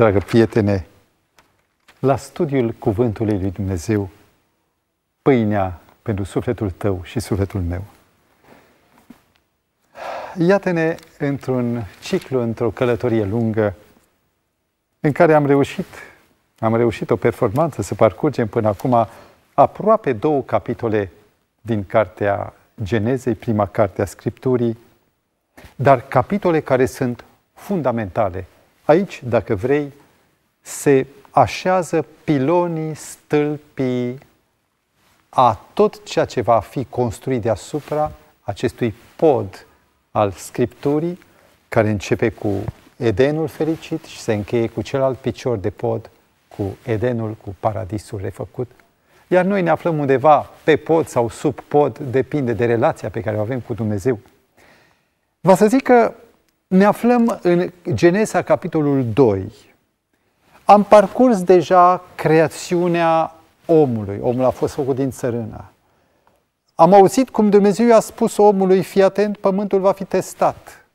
dragă prietene, la studiul Cuvântului Lui Dumnezeu, pâinea pentru sufletul tău și sufletul meu. Iată-ne într-un ciclu, într-o călătorie lungă, în care am reușit, am reușit o performanță să parcurgem până acum aproape două capitole din cartea Genezei, prima carte a Scripturii, dar capitole care sunt fundamentale Aici, dacă vrei, se așează pilonii, stâlpii a tot ceea ce va fi construit deasupra acestui pod al Scripturii, care începe cu Edenul fericit și se încheie cu celălalt picior de pod, cu Edenul, cu paradisul refăcut. Iar noi ne aflăm undeva pe pod sau sub pod, depinde de relația pe care o avem cu Dumnezeu. Vă să zic că ne aflăm în Genesa, capitolul 2. Am parcurs deja creațiunea omului. Omul a fost făcut din țărână. Am auzit cum Dumnezeu i-a spus omului, fii atent, pământul va fi testat.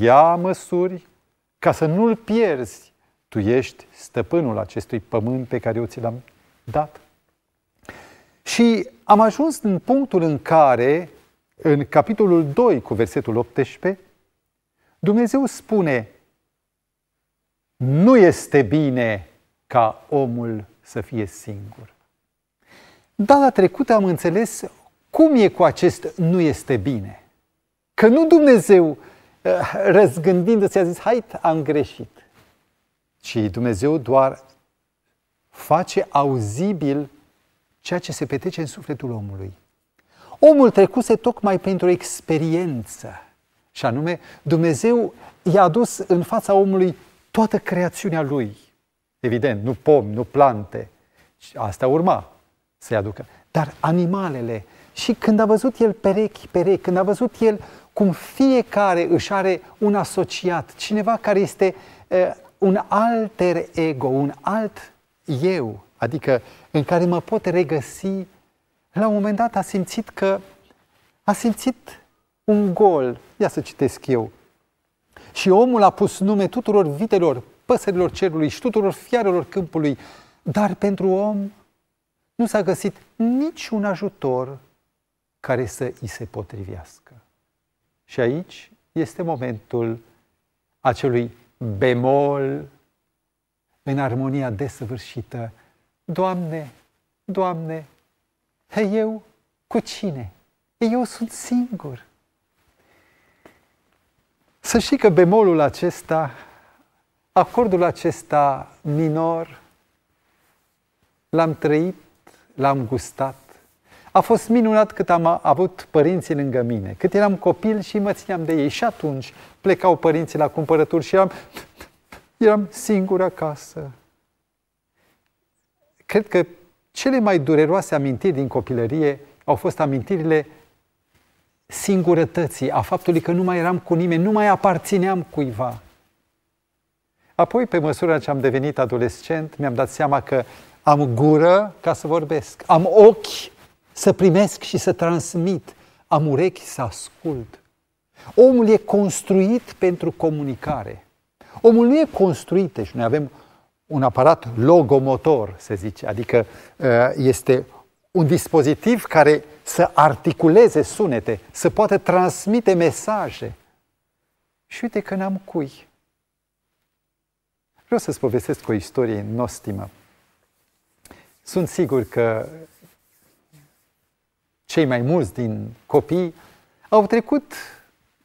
Ia măsuri ca să nu-l pierzi. Tu ești stăpânul acestui pământ pe care eu ți l-am dat. Și am ajuns în punctul în care, în capitolul 2 cu versetul 18, Dumnezeu spune, nu este bine ca omul să fie singur. Data trecută am înțeles cum e cu acest nu este bine. Că nu Dumnezeu, eh, răzgândindu-se, a zis, hai, am greșit. Ci Dumnezeu doar face auzibil ceea ce se petrece în sufletul omului. Omul trecuse tocmai pentru o experiență și anume, Dumnezeu i-a adus în fața omului toată creațiunea lui. Evident, nu pomi, nu plante. Și asta urma să-i aducă. Dar animalele. Și când a văzut el perechi, perechi, când a văzut el cum fiecare își are un asociat, cineva care este uh, un alter ego, un alt eu, adică în care mă pot regăsi, la un moment dat a simțit că a simțit un gol. Ia să citesc eu. Și omul a pus nume tuturor vitelor, păsărilor cerului și tuturor fiarelor câmpului, dar pentru om nu s-a găsit niciun ajutor care să îi se potrivească. Și aici este momentul acelui bemol în armonia desăvârșită. Doamne, Doamne, eu cu cine? Eu sunt singur. Să știi că bemolul acesta, acordul acesta minor, l-am trăit, l-am gustat. A fost minunat cât am avut părinții lângă mine, cât eram copil și mă țineam de ei. Și atunci plecau părinții la cumpărături și eram, eram singur acasă. Cred că cele mai dureroase amintiri din copilărie au fost amintirile singurătății, a faptului că nu mai eram cu nimeni, nu mai aparțineam cuiva. Apoi, pe măsură ce am devenit adolescent, mi-am dat seama că am gură ca să vorbesc, am ochi să primesc și să transmit, am urechi să ascult. Omul e construit pentru comunicare. Omul nu e construit, deci noi avem un aparat logomotor, se zice, adică uh, este un dispozitiv care să articuleze sunete, să poată transmite mesaje. Și uite că n-am cui. Vreau să-ți povestesc o istorie nostimă. Sunt sigur că cei mai mulți din copii au trecut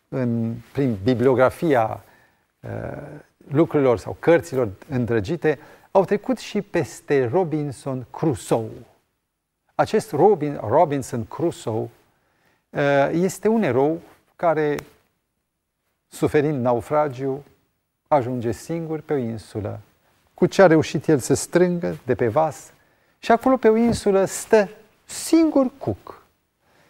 în, prin bibliografia uh, lucrurilor sau cărților îndrăgite, au trecut și peste Robinson Crusoe acest Robin, Robinson Crusoe eh, este un erou care, suferind naufragiu, ajunge singur pe o insulă. Cu ce a reușit el să strângă de pe vas și acolo pe o insulă stă singur cuc.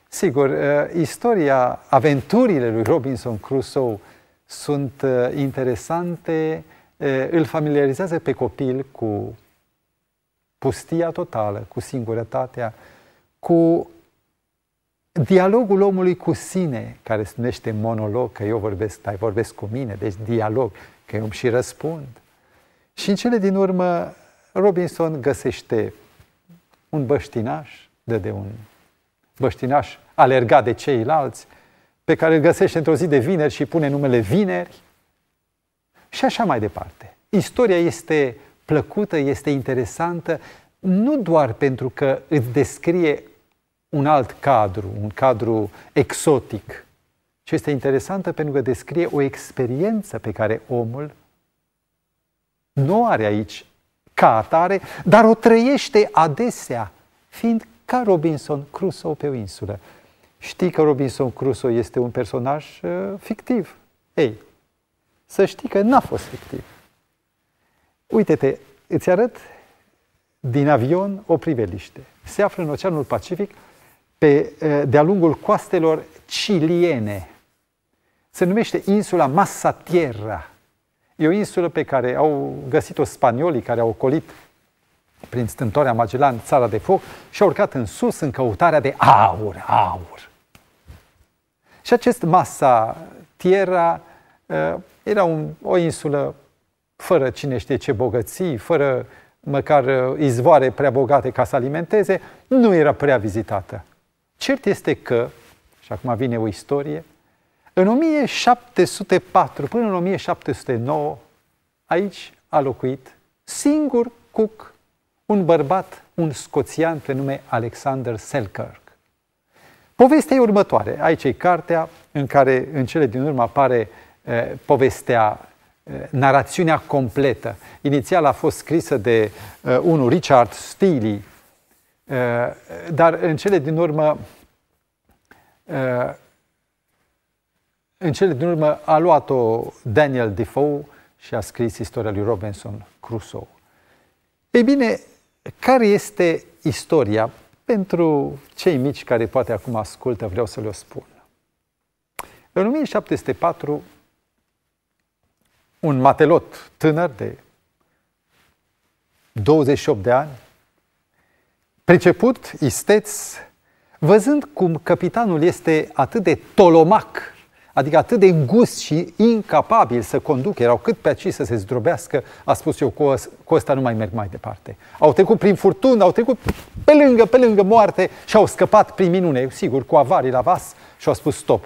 Sigur, eh, istoria, aventurile lui Robinson Crusoe sunt eh, interesante, îl familiarizează pe copil cu pustia totală, cu singurătatea, cu dialogul omului cu sine, care se numește monolog, că eu vorbesc, dar vorbesc cu mine, deci dialog, că eu îmi și răspund. Și în cele din urmă, Robinson găsește un băștinaș, de de un băștinaș alergat de ceilalți, pe care îl găsește într-o zi de vineri și pune numele vineri, și așa mai departe. Istoria este plăcută, este interesantă, nu doar pentru că îți descrie un alt cadru, un cadru exotic, ci este interesantă pentru că descrie o experiență pe care omul nu are aici ca atare, dar o trăiește adesea, fiind ca Robinson Crusoe pe o insulă. Știi că Robinson Crusoe este un personaj uh, fictiv. Ei, să știi că n-a fost fictiv. Uite-te, îți arăt din avion o priveliște. Se află în Oceanul Pacific pe, de-a lungul coastelor ciliene. Se numește insula Massa Tierra. E o insulă pe care au găsit-o spaniolii care au ocolit prin stântoarea Magellan, țara de foc, și au urcat în sus în căutarea de aur, aur. Și acest Massa Tierra era un, o insulă fără cine știe ce bogății, fără măcar uh, izvoare prea bogate ca să alimenteze, nu era prea vizitată. Cert este că, și acum vine o istorie, în 1704 până în 1709, aici a locuit singur cuc un bărbat, un scoțian pe nume Alexander Selkirk. Povestea e următoare. Aici e cartea în care în cele din urmă apare uh, povestea Eh, narațiunea completă. Inițial a fost scrisă de uh, unul, Richard Steele, uh, dar în cele din urmă uh, în cele din urmă a luat-o Daniel Defoe și a scris istoria lui Robinson Crusoe. Ei bine, care este istoria? Pentru cei mici care poate acum ascultă, vreau să le-o spun. În 1704, un matelot tânăr de 28 de ani, priceput, isteț, văzând cum capitanul este atât de tolomac, adică atât de îngust și incapabil să conducă, erau cât pe aici să se zdrobească, a spus eu, cu, cu ăsta nu mai merg mai departe. Au trecut prin furtună, au trecut pe lângă, pe lângă moarte și au scăpat prin minune, sigur, cu avarii la vas și au spus stop.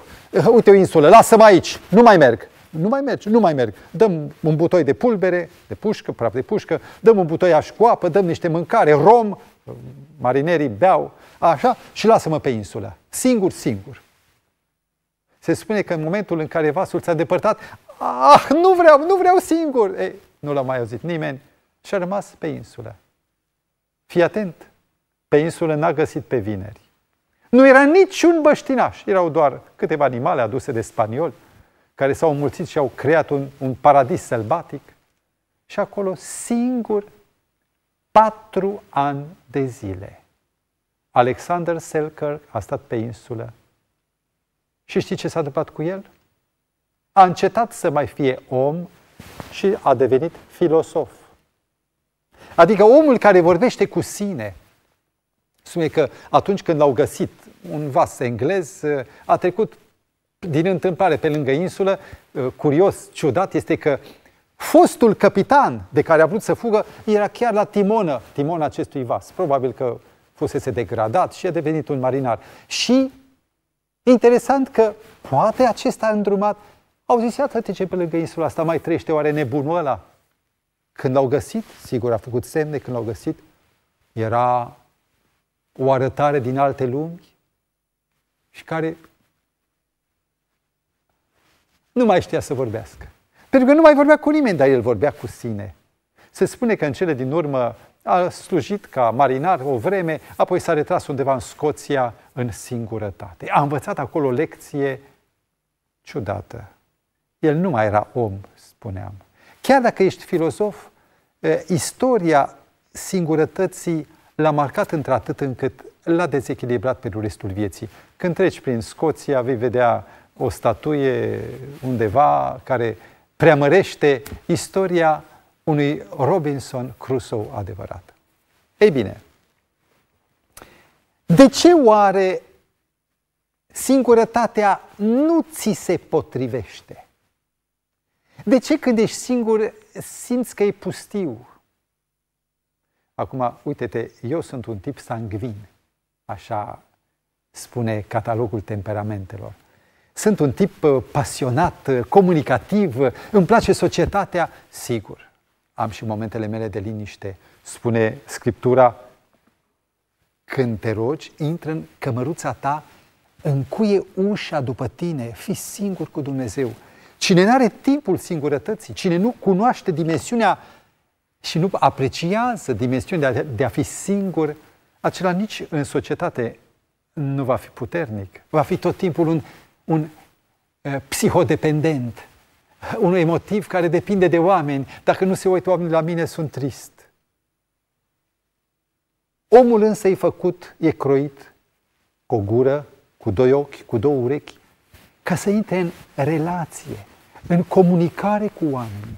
Uite o insulă, lasă-mă aici, nu mai merg nu mai merge, nu mai merg. Dăm un butoi de pulbere, de pușcă, praf de pușcă, dăm un aș cu apă, dăm niște mâncare, rom, marinerii beau, așa, și lasă-mă pe insulă, singur, singur. Se spune că în momentul în care vasul s-a depărtat, ah, nu vreau, nu vreau singur. Ei, nu l-a mai auzit nimeni și a rămas pe insulă. Fii atent, pe insulă n-a găsit pe vineri. Nu era niciun băștinaș, erau doar câteva animale aduse de spanioli, care s-au mulțit și au creat un, un paradis sălbatic și acolo singur patru ani de zile. Alexander Selkirk a stat pe insulă. Și știi ce s-a întâmplat cu el? A încetat să mai fie om și a devenit filosof. Adică omul care vorbește cu sine. Spune că atunci când l-au găsit un vas englez, a trecut din întâmplare pe lângă insulă, uh, curios, ciudat, este că fostul capitan de care a vrut să fugă era chiar la timonă, timona acestui vas. Probabil că fusese degradat și a devenit un marinar. Și interesant că poate acesta îndrumat au zis, iată ce pe lângă insula asta mai trește oare nebunul ăla. Când l-au găsit, sigur a făcut semne, când l-au găsit, era o arătare din alte lumi și care nu mai știa să vorbească. Pentru că nu mai vorbea cu nimeni, dar el vorbea cu sine. Se spune că în cele din urmă a slujit ca marinar o vreme, apoi s-a retras undeva în Scoția în singurătate. A învățat acolo o lecție ciudată. El nu mai era om, spuneam. Chiar dacă ești filozof, istoria singurătății l-a marcat într-atât încât l-a dezechilibrat pentru restul vieții. Când treci prin Scoția, vei vedea o statuie undeva care preamărește istoria unui Robinson Crusoe adevărat. Ei bine, de ce oare singurătatea nu ți se potrivește? De ce când ești singur simți că e pustiu? Acum, uite-te, eu sunt un tip sanguin, așa spune catalogul temperamentelor. Sunt un tip uh, pasionat, uh, comunicativ, uh, îmi place societatea. Sigur, am și momentele mele de liniște. Spune Scriptura, când te rogi, intră în cămăruța ta, încuie ușa după tine, fi singur cu Dumnezeu. Cine nu are timpul singurătății, cine nu cunoaște dimensiunea și nu apreciază dimensiunea de a, de a fi singur, acela nici în societate nu va fi puternic. Va fi tot timpul un un eh, psihodependent, un emotiv care depinde de oameni. Dacă nu se uită oamenii la mine, sunt trist. Omul însă e făcut, e croit cu o gură, cu doi ochi, cu două urechi, ca să intre în relație, în comunicare cu oameni.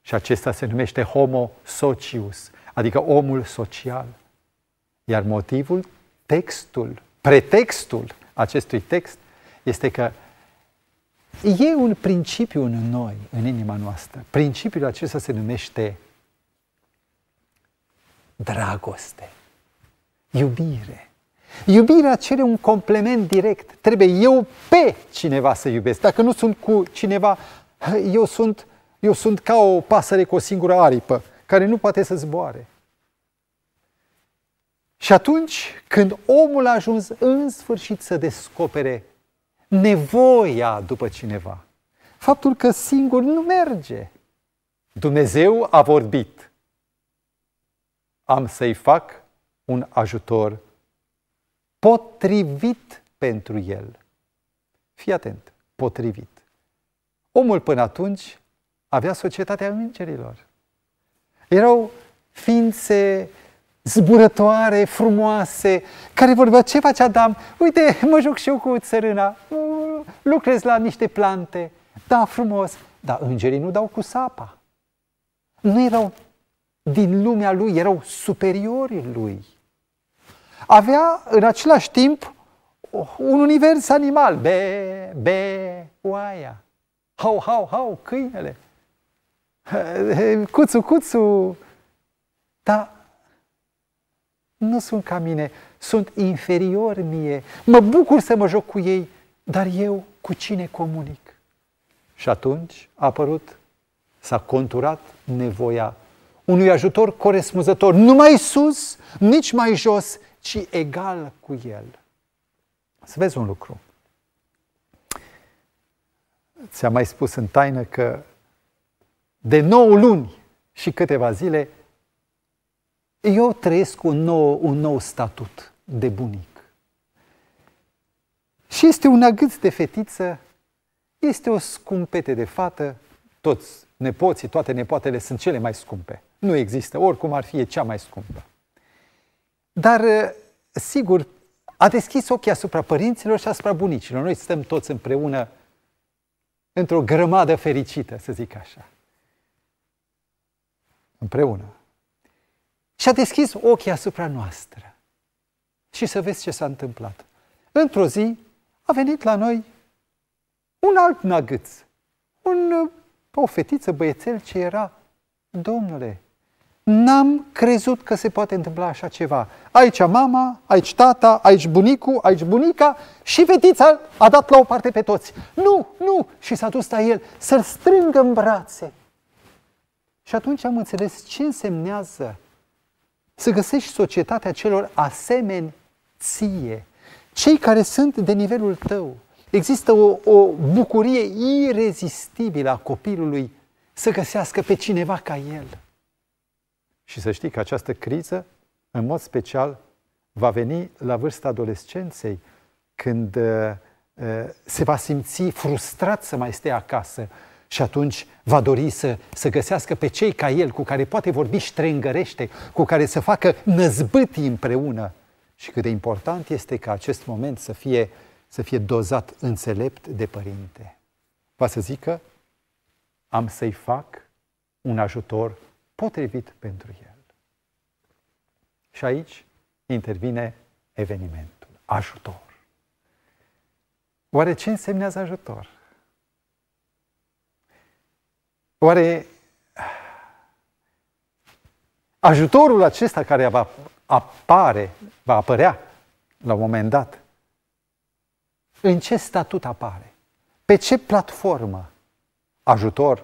Și acesta se numește homo socius, adică omul social. Iar motivul, textul, pretextul acestui text este că e un principiu în noi, în inima noastră. Principiul acesta se numește dragoste, iubire. Iubirea cere un complement direct. Trebuie eu pe cineva să iubesc. Dacă nu sunt cu cineva, eu sunt, eu sunt ca o pasăre cu o singură aripă, care nu poate să zboare. Și atunci, când omul a ajuns în sfârșit să descopere nevoia după cineva, faptul că singur nu merge. Dumnezeu a vorbit. Am să-i fac un ajutor potrivit pentru el. Fii atent, potrivit. Omul până atunci avea societatea îngerilor. Erau ființe zburătoare, frumoase, care vorbeau, ce face Adam? Uite, mă joc și eu cu țărâna lucrez la niște plante, da, frumos, dar îngerii nu dau cu sapa. Nu erau din lumea lui, erau superiori lui. Avea în același timp un univers animal, be, be, oaia, hau, hau, hau, câinele, cuțu, cuțu, dar nu sunt ca mine, sunt inferiori mie, mă bucur să mă joc cu ei, dar eu cu cine comunic? Și atunci a apărut, s-a conturat nevoia unui ajutor corespunzător, nu mai sus, nici mai jos, ci egal cu el. Să vezi un lucru. Ți-am mai spus în taină că de 9 luni și câteva zile eu trăiesc un nou, un nou statut de bunic. Și este un agâț de fetiță, este o scumpete de fată, toți nepoții, toate nepoatele sunt cele mai scumpe. Nu există, oricum ar fi cea mai scumpă. Dar, eh, sigur, a deschis ochii asupra părinților și asupra bunicilor. Noi stăm toți împreună într-o grămadă fericită, să zic așa. Împreună. Și a deschis ochii asupra noastră. Și să vezi ce s-a întâmplat. Într-o zi, a venit la noi un alt năgâț, un, uh, o fetiță, băiețel ce era, domnule, n-am crezut că se poate întâmpla așa ceva. Aici mama, aici tata, aici bunicul, aici bunica și fetița a dat la o parte pe toți. Nu, nu! Și s-a dus la el să-l strângă în brațe. Și atunci am înțeles ce însemnează să găsești societatea celor asemeni ție, cei care sunt de nivelul tău. Există o, o bucurie irezistibilă a copilului să găsească pe cineva ca el. Și să știi că această criză, în mod special, va veni la vârsta adolescenței, când uh, uh, se va simți frustrat să mai stea acasă și atunci va dori să, să găsească pe cei ca el, cu care poate vorbi și cu care să facă năzbâtii împreună și cât de important este ca acest moment să fie, să fie dozat înțelept de părinte. Va să zică, am să-i fac un ajutor potrivit pentru el. Și aici intervine evenimentul, ajutor. Oare ce înseamnă ajutor? Oare ah, ajutorul acesta care va apare, va apărea la un moment dat. În ce statut apare? Pe ce platformă? Ajutor?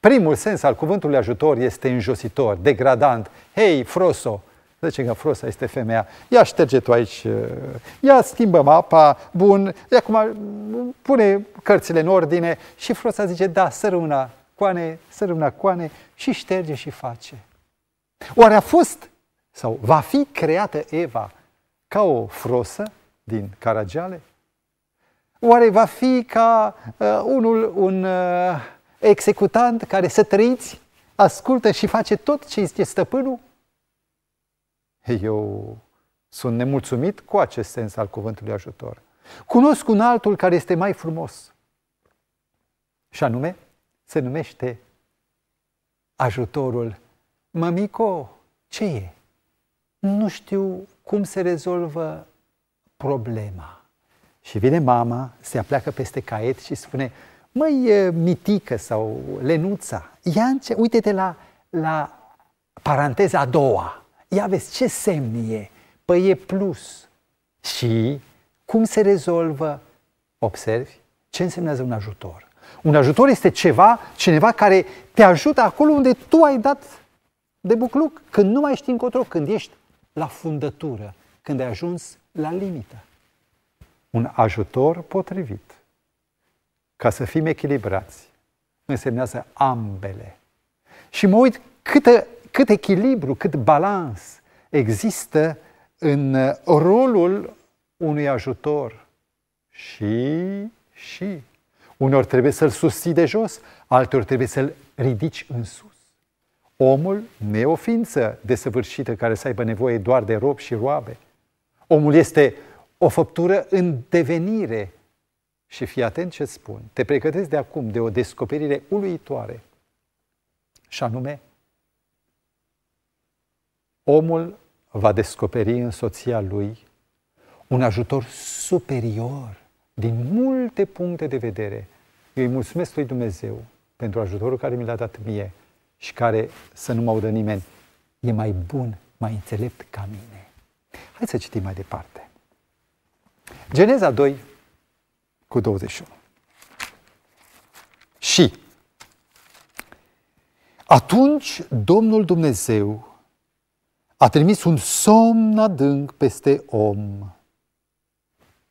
Primul sens al cuvântului ajutor este înjositor, degradant. Hei, Froso! Zice că Frosa este femeia. Ia șterge tu aici, uh, ia schimbăm apa, bun, ia acum uh, pune cărțile în ordine și Frosa zice, da, sărâmna coane, sărâmna coane și șterge și face. Oare a fost sau va fi creată Eva ca o frosă din Caragiale? Oare va fi ca uh, unul, un uh, executant care să trăiți, ascultă și face tot ce este stăpânul? Eu sunt nemulțumit cu acest sens al cuvântului ajutor. Cunosc un altul care este mai frumos. Și anume, se numește ajutorul Mămico, ce e? nu știu cum se rezolvă problema. Și vine mama, se apleacă peste caiet și spune, măi, mitică sau lenuța, ia înce- uite-te la, la paranteza a doua. Ia vezi ce semn e. Păi e plus. Și cum se rezolvă? Observi ce înseamnă un ajutor. Un ajutor este ceva, cineva care te ajută acolo unde tu ai dat de bucluc, când nu mai știi încotro, când ești la fundătură, când ai ajuns la limită. Un ajutor potrivit. Ca să fim echilibrați, însemnează ambele. Și mă uit cât, cât echilibru, cât balans există în rolul unui ajutor. Și, și. Unor trebuie să-l susții de jos, altor trebuie să-l ridici în sus. Omul nu e o ființă desăvârșită care să aibă nevoie doar de rob și roabe. Omul este o făptură în devenire. Și fii atent ce spun. Te pregătesc de acum de o descoperire uluitoare. Și anume, omul va descoperi în soția lui un ajutor superior din multe puncte de vedere. Eu îi mulțumesc lui Dumnezeu pentru ajutorul care mi l-a dat mie și care să nu mă audă nimeni, e mai bun, mai înțelept ca mine. Hai să citim mai departe. Geneza 2 cu 21. Și atunci Domnul Dumnezeu a trimis un somn adânc peste om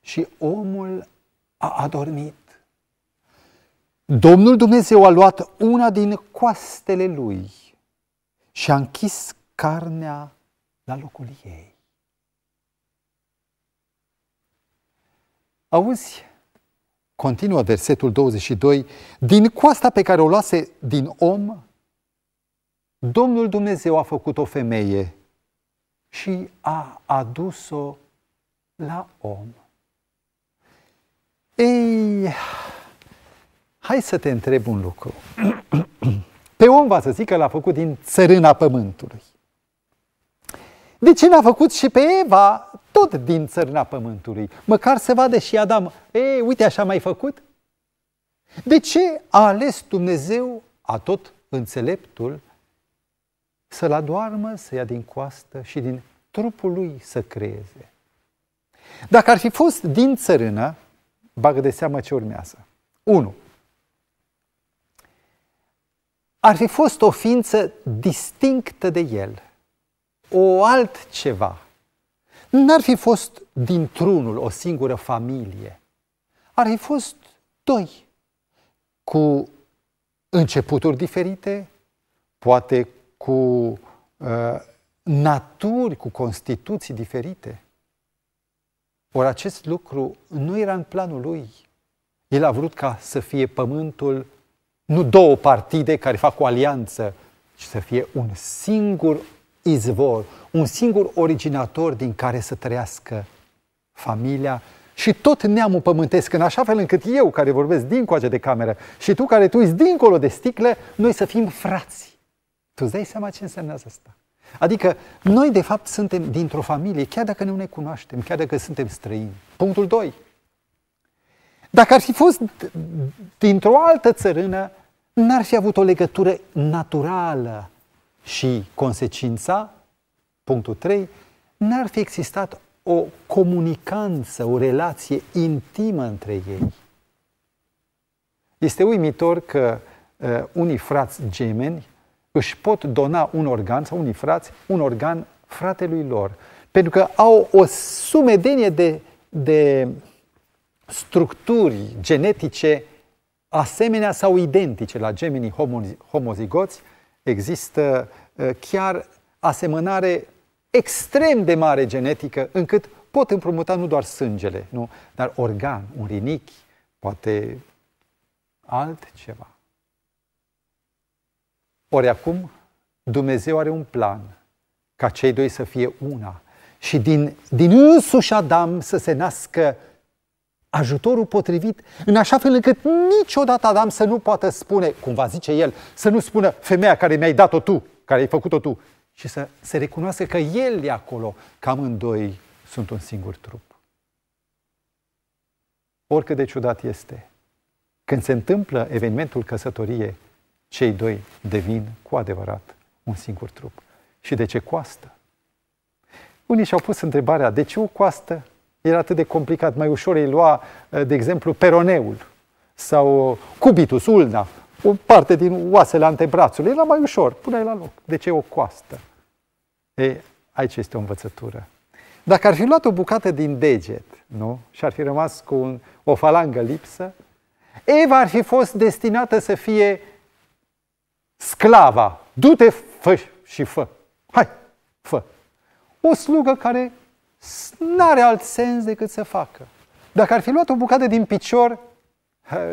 și omul a adormit. Domnul Dumnezeu a luat una din coastele lui și a închis carnea la locul ei. Auzi, continuă versetul 22, din coasta pe care o luase din om, Domnul Dumnezeu a făcut o femeie și a adus-o la om. Ei, Hai să te întreb un lucru. Pe om va să zic că l-a făcut din țărâna pământului. De ce n-a făcut și pe Eva tot din țărâna pământului? Măcar să vadă și Adam, e, uite așa mai făcut? De ce a ales Dumnezeu, a tot înțeleptul, să-l adoarmă, să ia din coastă și din trupul lui să creeze? Dacă ar fi fost din țărână, bagă de seamă ce urmează. 1 ar fi fost o ființă distinctă de el, o altceva. N-ar fi fost dintr-unul o singură familie, ar fi fost doi, cu începuturi diferite, poate cu uh, naturi, cu constituții diferite. Ori acest lucru nu era în planul lui. El a vrut ca să fie pământul nu două partide care fac o alianță, ci să fie un singur izvor, un singur originator din care să trăiască familia și tot neamul pământesc, în așa fel încât eu care vorbesc din coace de cameră și tu care tu ești dincolo de sticle, noi să fim frați. Tu îți dai seama ce înseamnă asta? Adică noi de fapt suntem dintr-o familie, chiar dacă nu ne cunoaștem, chiar dacă suntem străini. Punctul 2. Dacă ar fi fost dintr-o altă țărână, n-ar fi avut o legătură naturală și consecința, punctul 3, n-ar fi existat o comunicanță, o relație intimă între ei. Este uimitor că uh, unii frați gemeni își pot dona un organ sau unii frați un organ fratelui lor, pentru că au o sumedenie de, de structuri genetice uh, asemenea sau identice la gemenii homozigoți, există ă, chiar asemănare extrem de mare genetică, încât pot împrumuta nu doar sângele, nu, dar organ, un rinichi, poate altceva. Ori acum, Dumnezeu are un plan ca cei doi să fie una și din, din însuși Adam să se nască ajutorul potrivit, în așa fel încât niciodată Adam să nu poată spune, cum va zice el, să nu spună femeia care mi-ai dat-o tu, care ai făcut-o tu, și să se recunoască că el e acolo, că amândoi sunt un singur trup. Oricât de ciudat este, când se întâmplă evenimentul căsătorie, cei doi devin cu adevărat un singur trup. Și de ce coastă? Unii și-au pus întrebarea, de ce o coastă? era atât de complicat. Mai ușor îi lua, eh, de exemplu, peroneul sau eh, cubitus, ulna, o parte din oasele antebrațului. Era mai ușor, puneai la loc. De ce o coastă? E aici este o învățătură. Dacă ar fi luat o bucată din deget, nu? Și ar fi rămas cu un, o falangă lipsă, Eva ar fi fost destinată să fie sclava. Du-te, fă și fă. Hai, fă. O slugă care n-are alt sens decât să facă. Dacă ar fi luat o bucată din picior,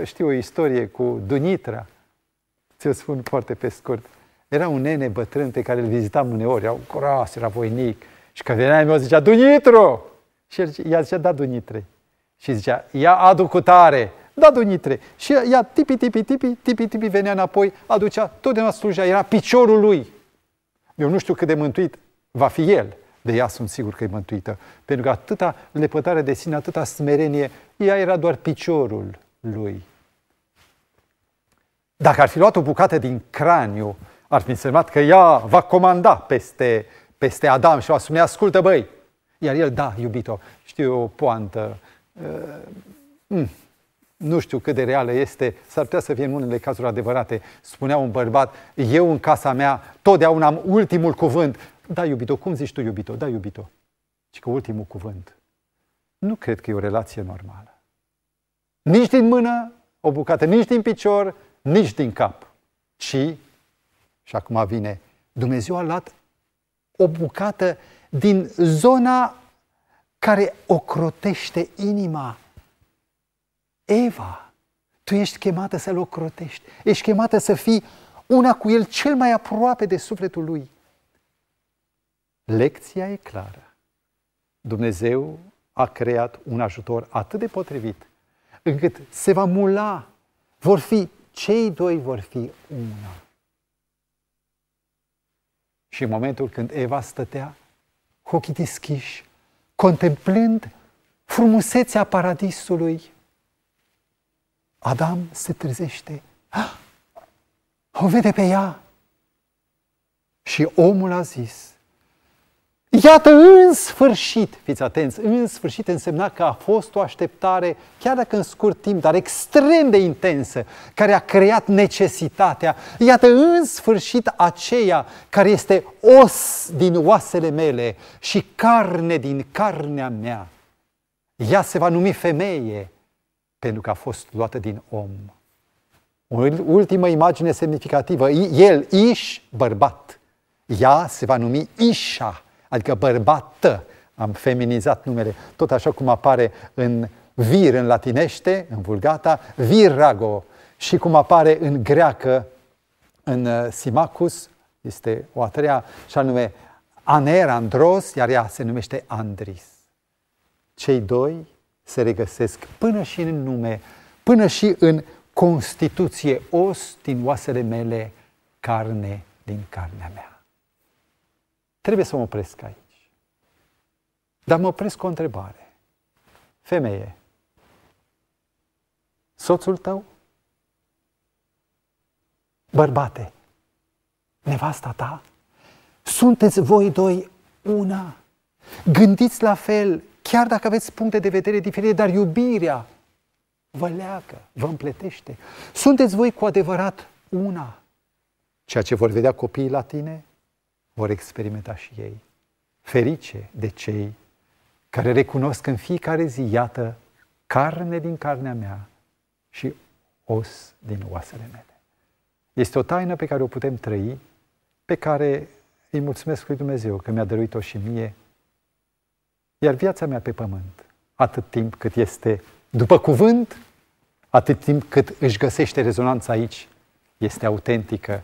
știu o istorie cu Dunitra, ți-o spun foarte pe scurt. Era un nene bătrân pe care îl vizitam uneori, era gros, era voinic. Și că venea mi-o zicea, Dunitru! Și el, ea zicea, da, Dunitre. Și zicea, ia adu cu tare, da, Dunitre. Și ea, tipi, tipi, tipi, tipi, tipi, venea înapoi, aducea, totdeauna slujea, era piciorul lui. Eu nu știu cât de mântuit va fi el, de ea sunt sigur că e mântuită. Pentru că atâta lepătare de sine, atâta smerenie, ea era doar piciorul lui. Dacă ar fi luat o bucată din craniu, ar fi însemnat că ea va comanda peste, peste Adam și va spune, ascultă băi, iar el, da, iubito, știu o poantă, uh, mh, mm, nu știu cât de reală este, s-ar putea să fie în unele cazuri adevărate. Spunea un bărbat, eu în casa mea totdeauna am ultimul cuvânt, da, iubito, cum zici tu, iubito? Da, iubito. Și că ultimul cuvânt. Nu cred că e o relație normală. Nici din mână, o bucată, nici din picior, nici din cap. Ci, și acum vine, Dumnezeu a luat o bucată din zona care ocrotește inima. Eva, tu ești chemată să-L ocrotești. Ești chemată să fii una cu El cel mai aproape de sufletul Lui. Lecția e clară. Dumnezeu a creat un ajutor atât de potrivit, încât se va mula, vor fi, cei doi vor fi una. Și în momentul când Eva stătea cu ochii deschiși, contemplând frumusețea paradisului, Adam se trezește. Ah! O vede pe ea. Și omul a zis, Iată, în sfârșit, fiți atenți, în sfârșit însemna că a fost o așteptare, chiar dacă în scurt timp, dar extrem de intensă, care a creat necesitatea. Iată, în sfârșit, aceea care este os din oasele mele și carne din carnea mea. Ea se va numi femeie, pentru că a fost luată din om. O ultimă imagine semnificativă, el, Iș, bărbat. Ea se va numi Ișa, adică bărbată, am feminizat numele, tot așa cum apare în vir în latinește, în vulgata, virago, și cum apare în greacă, în uh, Simacus, este o a treia, și anume Aner, Andros, iar ea se numește Andris. Cei doi se regăsesc până și în nume, până și în constituție, os din oasele mele, carne din carnea mea. Trebuie să mă opresc aici. Dar mă opresc cu o întrebare. Femeie, soțul tău? Bărbate, nevasta ta? Sunteți voi doi una. Gândiți la fel, chiar dacă aveți puncte de vedere diferite, dar iubirea vă leagă, vă împletește. Sunteți voi cu adevărat una. Ceea ce vor vedea copiii la tine vor experimenta și ei. Ferice de cei care recunosc în fiecare zi, iată, carne din carnea mea și os din oasele mele. Este o taină pe care o putem trăi, pe care îi mulțumesc lui Dumnezeu că mi-a dăruit-o și mie, iar viața mea pe pământ, atât timp cât este după cuvânt, atât timp cât își găsește rezonanța aici, este autentică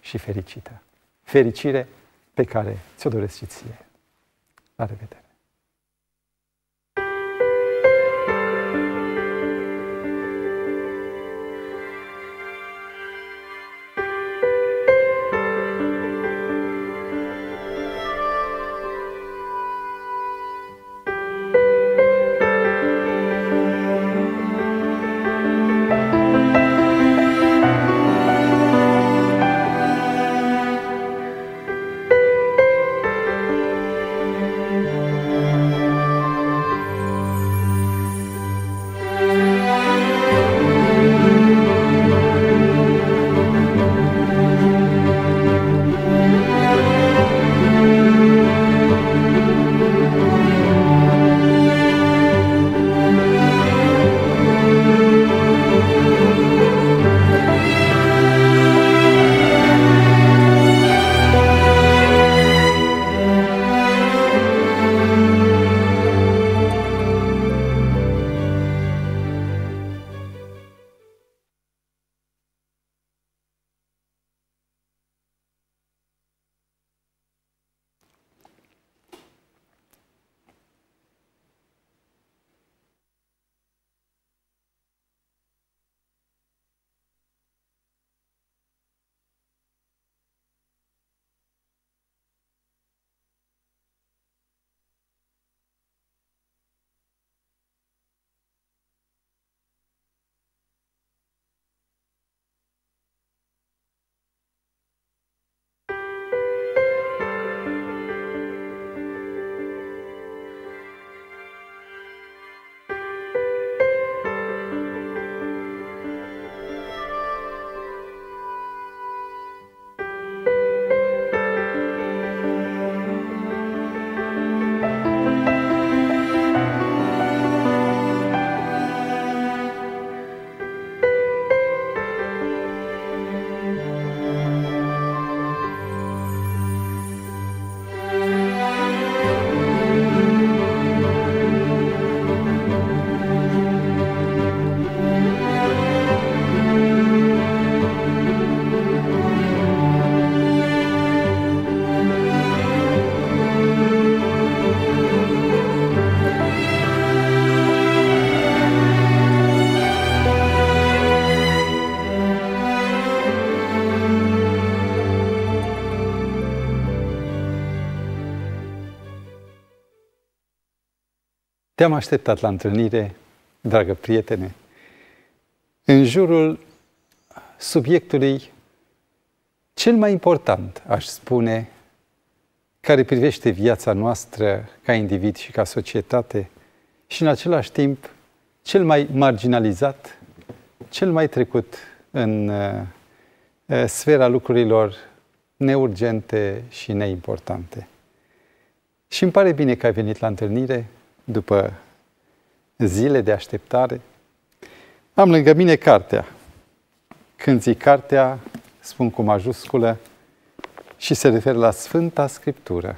și fericită. Fericire pe care ți-o doresc și ție. La revedere! Te-am așteptat la întâlnire, dragă prietene, în jurul subiectului cel mai important, aș spune, care privește viața noastră ca individ și ca societate și în același timp cel mai marginalizat, cel mai trecut în uh, sfera lucrurilor neurgente și neimportante. Și îmi pare bine că ai venit la întâlnire, după zile de așteptare, am lângă mine cartea. Când zic cartea, spun cu majusculă și se referă la Sfânta Scriptură.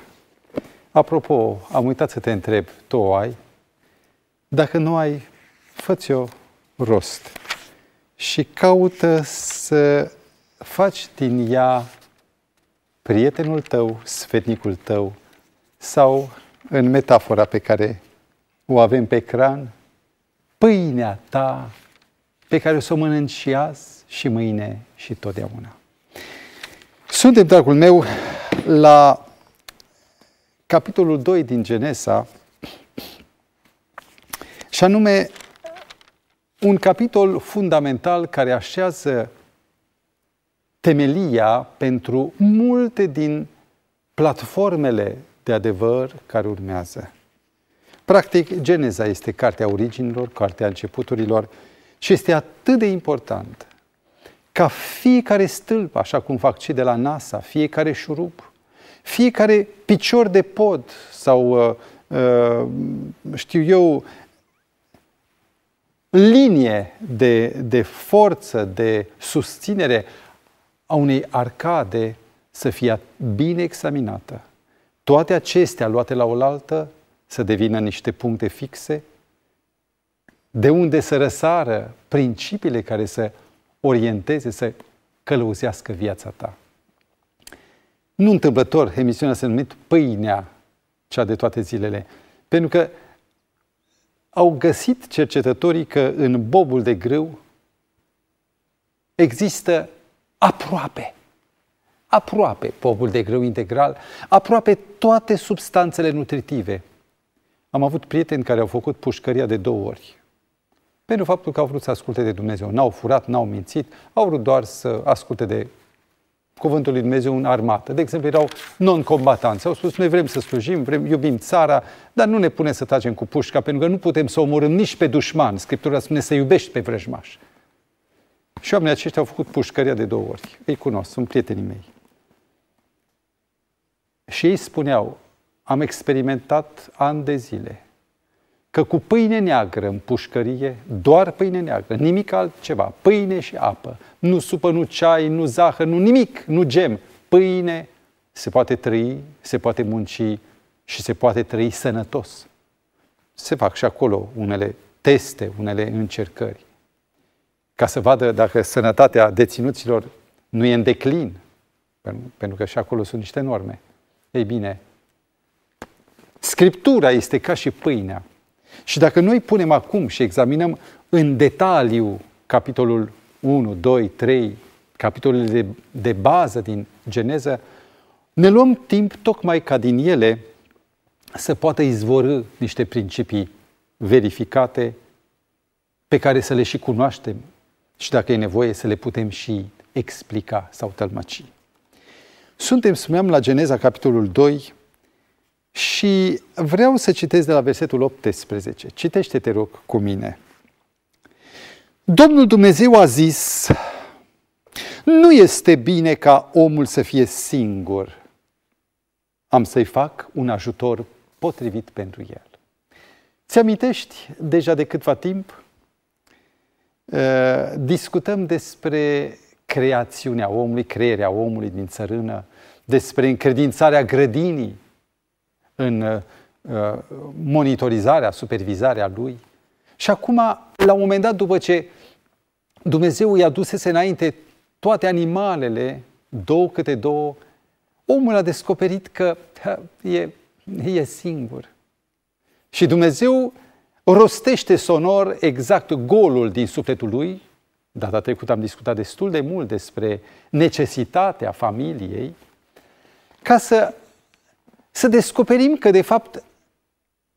Apropo, am uitat să te întreb, tu o ai? Dacă nu ai, fă-ți-o rost și caută să faci din ea prietenul tău, sfetnicul tău sau, în metafora pe care o avem pe ecran, pâinea ta pe care o să o mănânci și azi și mâine și totdeauna. Suntem, dragul meu, la capitolul 2 din Genesa și anume un capitol fundamental care așează temelia pentru multe din platformele de adevăr care urmează. Practic, Geneza este cartea originilor, cartea începuturilor și este atât de important ca fiecare stâlp, așa cum fac cei de la NASA, fiecare șurub, fiecare picior de pod sau, uh, uh, știu eu, linie de, de forță, de susținere a unei arcade să fie bine examinată. Toate acestea luate la oaltă să devină niște puncte fixe, de unde să răsară principiile care să orienteze, să călăuzească viața ta. Nu întâmplător, emisiunea se a numit Pâinea, cea de toate zilele, pentru că au găsit cercetătorii că în bobul de grâu există aproape, aproape bobul de grâu integral, aproape toate substanțele nutritive am avut prieteni care au făcut pușcăria de două ori. Pentru faptul că au vrut să asculte de Dumnezeu. N-au furat, n-au mințit, au vrut doar să asculte de cuvântul lui Dumnezeu în armată. De exemplu, erau non-combatanți. Au spus, noi vrem să slujim, vrem, iubim țara, dar nu ne punem să tragem cu pușca, pentru că nu putem să omorâm nici pe dușman. Scriptura spune să iubești pe vrăjmaș. Și oamenii aceștia au făcut pușcăria de două ori. Ei cunosc, sunt prietenii mei. Și ei spuneau, am experimentat ani de zile că cu pâine neagră în pușcărie, doar pâine neagră, nimic altceva, pâine și apă, nu supă, nu ceai, nu zahăr, nu nimic, nu gem, pâine, se poate trăi, se poate munci și se poate trăi sănătos. Se fac și acolo unele teste, unele încercări, ca să vadă dacă sănătatea deținuților nu e în declin, pentru că și acolo sunt niște norme. Ei bine, Scriptura este ca și pâinea. Și dacă noi punem acum și examinăm în detaliu capitolul 1, 2, 3, capitolele de, de bază din Geneză, ne luăm timp tocmai ca din ele să poată izvorâ niște principii verificate pe care să le și cunoaștem și dacă e nevoie să le putem și explica sau tălmăci. Suntem, spuneam, la Geneza, capitolul 2, și vreau să citesc de la versetul 18. Citește, te rog, cu mine. Domnul Dumnezeu a zis, nu este bine ca omul să fie singur. Am să-i fac un ajutor potrivit pentru el. Ți-amintești deja de câtva timp? Ă, discutăm despre creațiunea omului, creierea omului din țărână, despre încredințarea grădinii, în uh, uh, monitorizarea, supervizarea lui. Și acum, la un moment dat, după ce Dumnezeu i-a dusese înainte toate animalele, două câte două, omul a descoperit că e, e singur. Și Dumnezeu rostește sonor exact golul din sufletul lui. Data trecută am discutat destul de mult despre necesitatea familiei, ca să să descoperim că, de fapt,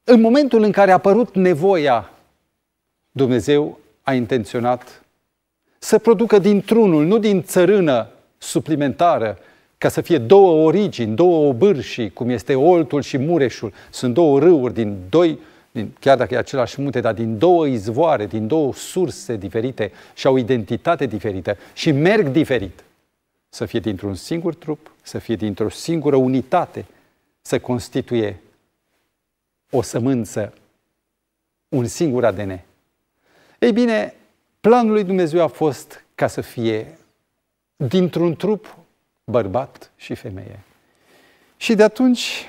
în momentul în care a apărut nevoia, Dumnezeu a intenționat să producă dintr-unul, nu din țărână suplimentară, ca să fie două origini, două obârșii, cum este Oltul și Mureșul. Sunt două râuri din doi, din, chiar dacă e același munte, dar din două izvoare, din două surse diferite și au identitate diferită și merg diferit. Să fie dintr-un singur trup, să fie dintr-o singură unitate, să constituie o sămânță, un singur ADN. Ei bine, planul lui Dumnezeu a fost ca să fie dintr-un trup bărbat și femeie. Și de atunci,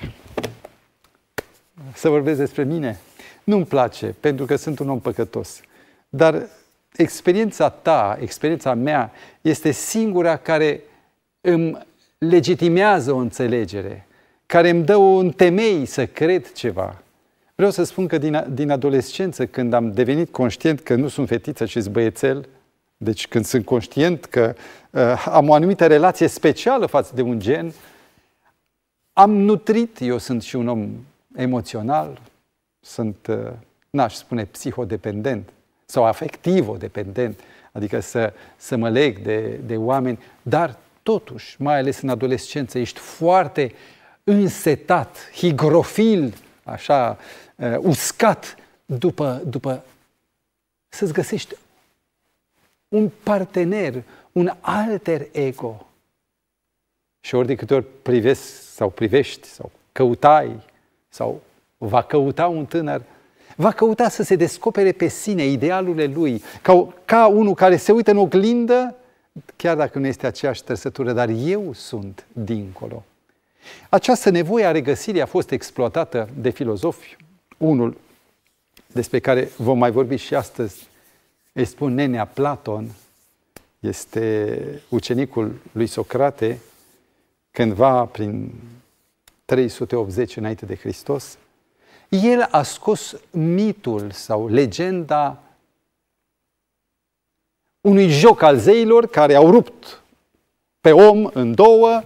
să vorbesc despre mine, nu-mi place, pentru că sunt un om păcătos. Dar experiența ta, experiența mea, este singura care îmi legitimează o înțelegere care îmi dă un temei să cred ceva. Vreau să spun că din, din adolescență, când am devenit conștient că nu sunt fetiță, ci băiețel, deci când sunt conștient că uh, am o anumită relație specială față de un gen, am nutrit, eu sunt și un om emoțional, sunt, uh, n-aș spune, psihodependent sau afectivodependent, adică să, să mă leg de, de oameni, dar totuși, mai ales în adolescență, ești foarte însetat, higrofil, așa, uh, uscat după, după să-ți găsești un partener, un alter ego. Și ori de câte ori privesc sau privești sau căutai sau va căuta un tânăr, va căuta să se descopere pe sine idealurile lui, ca, ca unul care se uită în oglindă, chiar dacă nu este aceeași trăsătură, dar eu sunt dincolo. Această nevoie a regăsirii a fost exploatată de filozofi. Unul despre care vom mai vorbi și astăzi, îi spun nenea Platon, este ucenicul lui Socrate, cândva prin 380 înainte de Hristos, el a scos mitul sau legenda unui joc al zeilor care au rupt pe om în două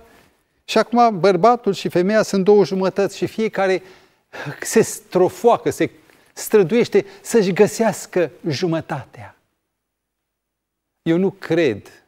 și acum bărbatul și femeia sunt două jumătăți și fiecare se strofoacă, se străduiește să-și găsească jumătatea. Eu nu cred